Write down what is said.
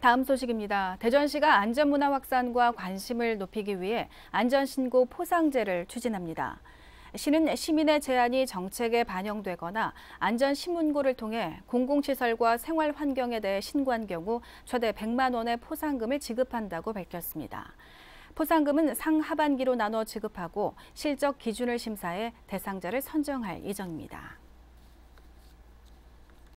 다음 소식입니다. 대전시가 안전문화 확산과 관심을 높이기 위해 안전신고 포상제를 추진합니다. 시는 시민의 제안이 정책에 반영되거나 안전신문고를 통해 공공시설과 생활 환경에 대해 신고한 경우 최대 100만 원의 포상금을 지급한다고 밝혔습니다. 포상금은 상하반기로 나눠 지급하고 실적 기준을 심사해 대상자를 선정할 예정입니다.